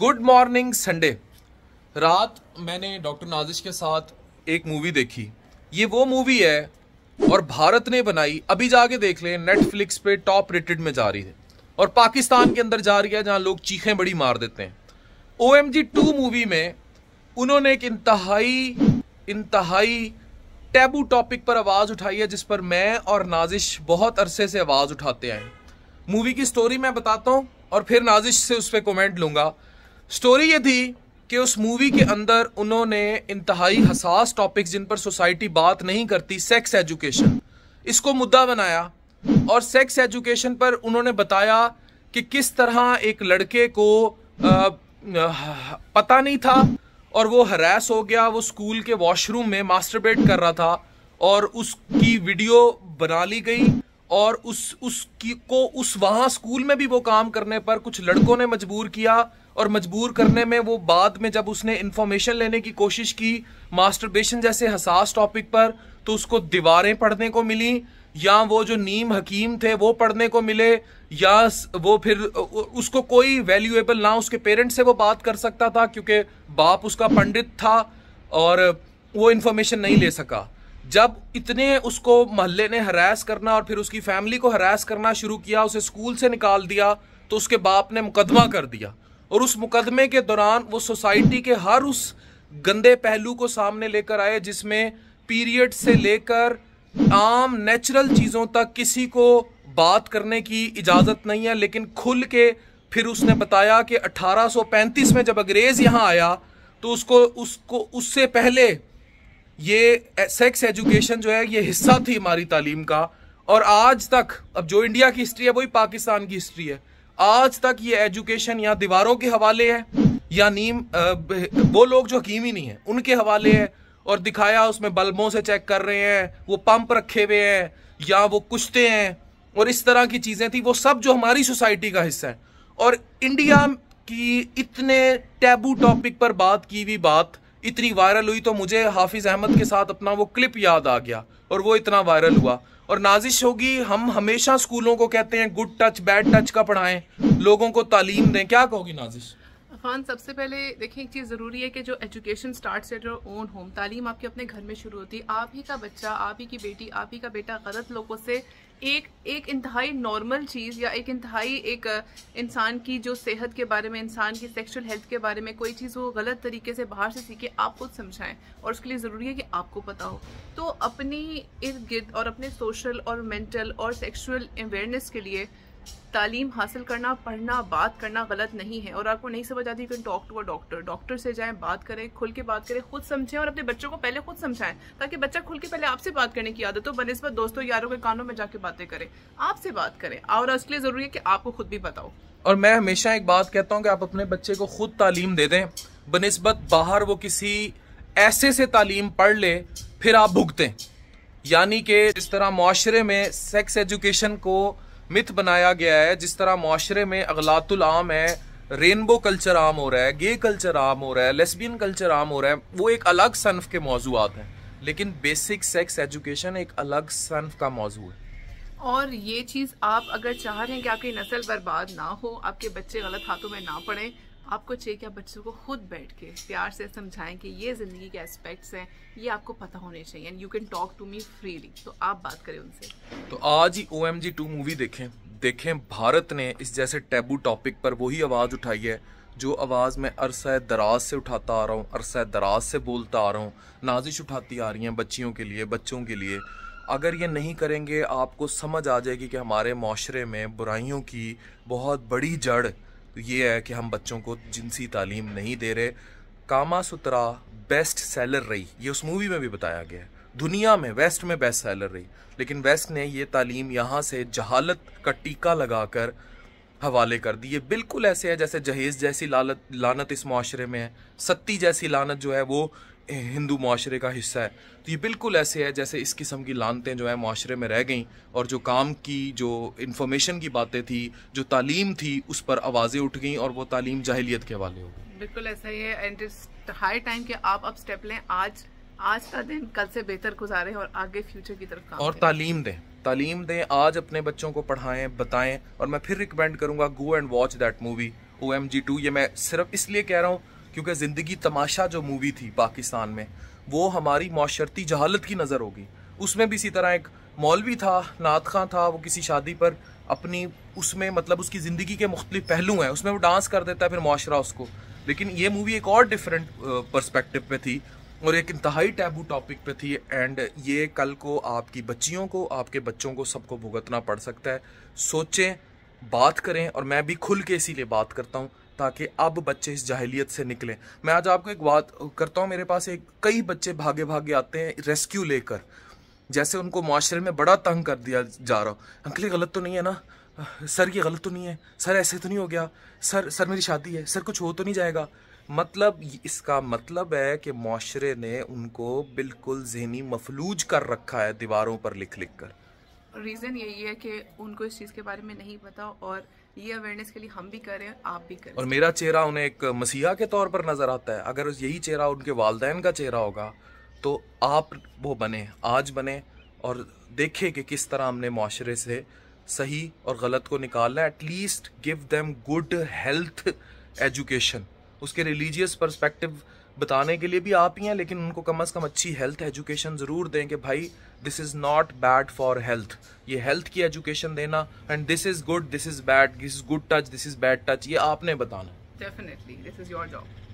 good morning Sunday रात मैंने doctor नाजिश के साथ एक मूवी देखी ये वो मूवी है और भारत ने बनाई अभी जाके देख लें नेटफ्लिक्स पे टॉप रेटेड में जा रही है और पाकिस्तान के अंदर जा रही है जहाँ लोग चीखें बड़ी मार देते हैं O M G two movie में उन्होंने एक इंतहाई इंतहाई टैबू टॉपिक पर आवाज़ उठाई है जिस पर मैं और नाजिश बहुत अरसे से आवाज़ उठाते आए मूवी की स्टोरी मैं बताता हूँ और फिर नाजिश से उस पर कॉमेंट लूँगा स्टोरी ये थी कि उस मूवी के अंदर उन्होंने इंतहाई हसास टॉपिक जिन पर सोसाइटी बात नहीं करती सेक्स एजुकेशन इसको मुद्दा बनाया और सेक्स एजुकेशन पर उन्होंने बताया कि किस तरह एक लड़के को आ, पता नहीं था और वो हरास हो गया वो स्कूल के वॉशरूम में मास्टरबेट कर रहा था और उसकी वीडियो बना ली गई और उस उसकी को उस वहाँ स्कूल में भी वो काम करने पर कुछ लड़कों ने मजबूर किया और मजबूर करने में वो बाद में जब उसने इन्फॉर्मेशन लेने की कोशिश की मास्टरबेशन जैसे हसास टॉपिक पर तो उसको दीवारें पढ़ने को मिली या वो जो नीम हकीम थे वो पढ़ने को मिले या वो फिर उसको कोई वैल्यूएबल ना उसके पेरेंट्स से वो बात कर सकता था क्योंकि बाप उसका पंडित था और वो इन्फॉर्मेशन नहीं ले सका जब इतने उसको महल्ले ने हरास करना और फिर उसकी फैमिली को हरास करना शुरू किया उसे स्कूल से निकाल दिया तो उसके बाप ने मुकदमा कर दिया और उस मुकदमे के दौरान वो सोसाइटी के हर उस गंदे पहलू को सामने लेकर आए जिसमें पीरियड से लेकर आम नेचुरल चीज़ों तक किसी को बात करने की इजाज़त नहीं है लेकिन खुल के फिर उसने बताया कि 1835 में जब अंग्रेज़ यहाँ आया तो उसको उसको उससे पहले ये सेक्स एजुकेशन जो है ये हिस्सा थी हमारी तालीम का और आज तक अब जो इंडिया की हिस्ट्री है वही पाकिस्तान की हिस्ट्री है आज तक ये एजुकेशन या दीवारों के हवाले है या नीम वो लोग जो हकीम ही नहीं है उनके हवाले है और दिखाया उसमें बल्बों से चेक कर रहे हैं वो पंप रखे हुए हैं या वो कुश्ते हैं और इस तरह की चीज़ें थी वो सब जो हमारी सोसाइटी का हिस्सा है और इंडिया की इतने टैबू टॉपिक पर बात की हुई बात इतनी वायरल हुई तो मुझे हाफिज अहमद के साथ अपना वो क्लिप याद आ गया और वो इतना वायरल हुआ और नाजिश होगी हम हमेशा स्कूलों को कहते हैं गुड टच बैड टच का पढ़ाएं लोगों को तालीम दें क्या कहोगी नाजिश अफान सबसे पहले देखिए एक चीज़ ज़रूरी है कि जो education start at your own home तालीम आपके अपने घर में शुरू होती है आप ही का बच्चा आप ही की बेटी आप ही का बेटा गलत लोगों से एक एक इंतहाई नॉर्मल चीज़ या एक इंतहाई एक इंसान की जो सेहत के बारे में इंसान की सेक्सुअल हेल्थ के बारे में कोई चीज़ वो गलत तरीके से बाहर से सीखे आप खुद समझाएं और उसके लिए ज़रूरी है कि आपको पता हो तो अपनी इर्द गिर्द और अपने सोशल और मेंटल और सेक्सुअल अवेयरनेस के लिए तालीम हासिल करना पढ़ना बात करना गलत नहीं है और आपको नहीं समझ आती can talk to a doctor doctor से जाएं बात करें खुल के बात करें खुद समझें और अपने बच्चों को पहले खुद समझाएं ताकि बच्चा खुल के पहले आपसे बात करने की आदत हो बनस्बत दोस्तों यारों के कानों में जाके बातें करें आपसे बात करें और उसके लिए ज़रूरी है कि आपको खुद भी बताओ और मैं हमेशा एक बात कहता हूँ कि आप अपने बच्चे को खुद तालीम दे दें बनस्बत बाहर वो किसी ऐसे से तालीम पढ़ ले फिर आप भुगतें यानी कि इस तरह माशरे में सेक्स एजुकेशन को मिथ बनाया गया है जिस तरह माशरे में अगलातुल आम है रेनबो कल्चर आम हो रहा है गे कल्चर आम हो रहा है लेस्बियन कल्चर आम हो रहा है वो एक अलग सनफ के मौजूद हैं लेकिन बेसिक सेक्स एजुकेशन एक अलग सनफ का मौजू है और ये चीज़ आप अगर चाह रहे हैं कि आपकी नस्ल बर्बाद ना हो आपके बच्चे गलत हाथों में ना पड़े आपको चाहिए कि आप बच्चों को खुद बैठ के प्यार से समझाएं कि ये ज़िंदगी के एस्पेक्ट्स हैं ये आपको पता होने चाहिए and you can talk to me freely तो आप बात करें उनसे तो आज ही O M G two movie देखें देखें भारत ने इस जैसे टैबू टॉपिक पर वही आवाज़ उठाई है जो आवाज़ मैं अरसा दराज से उठाता आ रहा हूँ अरसा दराज से बोलता आ रहा हूँ नाजिश उठाती आ रही हैं बच्चियों के लिए बच्चों के लिए अगर ये नहीं करेंगे आपको समझ आ जाएगी कि हमारे माशरे में बुराइयों की बहुत बड़ी जड़ तो ये है कि हम बच्चों को जिनसी तालीम नहीं दे रहे कामा सुतरा बेस्ट सेलर रही ये उस मूवी में भी बताया गया है दुनिया में वेस्ट में बेस्ट सेलर रही लेकिन वेस्ट ने ये तालीम यहाँ से जहालत का टीका लगाकर हवाले कर दी ये बिल्कुल ऐसे है जैसे जहेज जैसी लालत लानत इस माशरे में है सत्ती जैसी लानत जो है वो हिंदू माशरे का हिस्सा है तो ये बिल्कुल ऐसे है जैसे इस किस्म की लानतें जो है माशरे में रह गई और जो काम की जो इन्फॉर्मेशन की बातें थी जो तालीम थी उस पर आवाज़ें उठ गई और वो तालीम जाहलीत के हवाले हो गई बिल्कुल ऐसा ही है एंड हाई टाइम के आप अब स्टेप लें आज आज का दिन कल से बेहतर गुजारें और आगे फ्यूचर की तरफ काम और तालीम दें तालीम दें आज अपने बच्चों को पढ़ाएं बताएं और मैं फिर रिकमेंड करूंगा go and watch that movie O M G two ये मैं सिर्फ इसलिए कह रहा हूँ क्योंकि ज़िंदगी तमाशा जो मूवी थी पाकिस्तान में वो हमारी माशरती जहालत की नज़र होगी उसमें भी इसी तरह एक मौलवी था नात खां था वो किसी शादी पर अपनी उसमें मतलब उसकी ज़िंदगी के मुख्तलिफ पहलू हैं उसमें वो डांस कर देता है फिर माशरा उसको लेकिन ये मूवी एक और डिफरेंट परस्पेक्टिव पे थी और एक इंतहाई टैबू टॉपिक पे थी एंड ये कल को आपकी बच्चियों को आपके बच्चों को सबको भुगतना पड़ सकता है सोचें बात करें और मैं भी खुल के इसीलिए बात करता हूँ ताकि अब बच्चे इस जाहिलियत से निकलें मैं आज आपको एक बात करता हूँ मेरे पास एक कई बच्चे भागे भागे आते हैं रेस्क्यू लेकर जैसे उनको माशरे में बड़ा तंग कर दिया जा रहा हूँ अंकल ये गलत तो नहीं है ना सर ये गलत तो नहीं है सर ऐसे तो नहीं हो गया सर सर मेरी शादी है सर कुछ हो तो नहीं जाएगा मतलब इसका मतलब है कि माशरे ने उनको बिल्कुल जहनी मफलूज कर रखा है दीवारों पर लिख लिख कर रीज़न यही है कि उनको इस चीज़ के बारे में नहीं पता और ये अवेयरनेस के लिए हम भी करें आप भी करें और मेरा चेहरा उन्हें एक मसीहा के तौर पर नज़र आता है अगर यही चेहरा उनके वालदेन का चेहरा होगा तो आप वो बने आज बने और देखें कि किस तरह हमने माशरे से सही और गलत को निकालना है at least give them good health education उसके रिलीजियस परस्पेक्टिव बताने के लिए भी आप ही हैं लेकिन उनको कम अज़ कम अच्छी हेल्थ एजुकेशन ज़रूर दें कि भाई this is not bad for health ये हेल्थ की एजुकेशन देना and this is good this is bad this is good touch this is bad touch ये आपने बताना definitely this is your job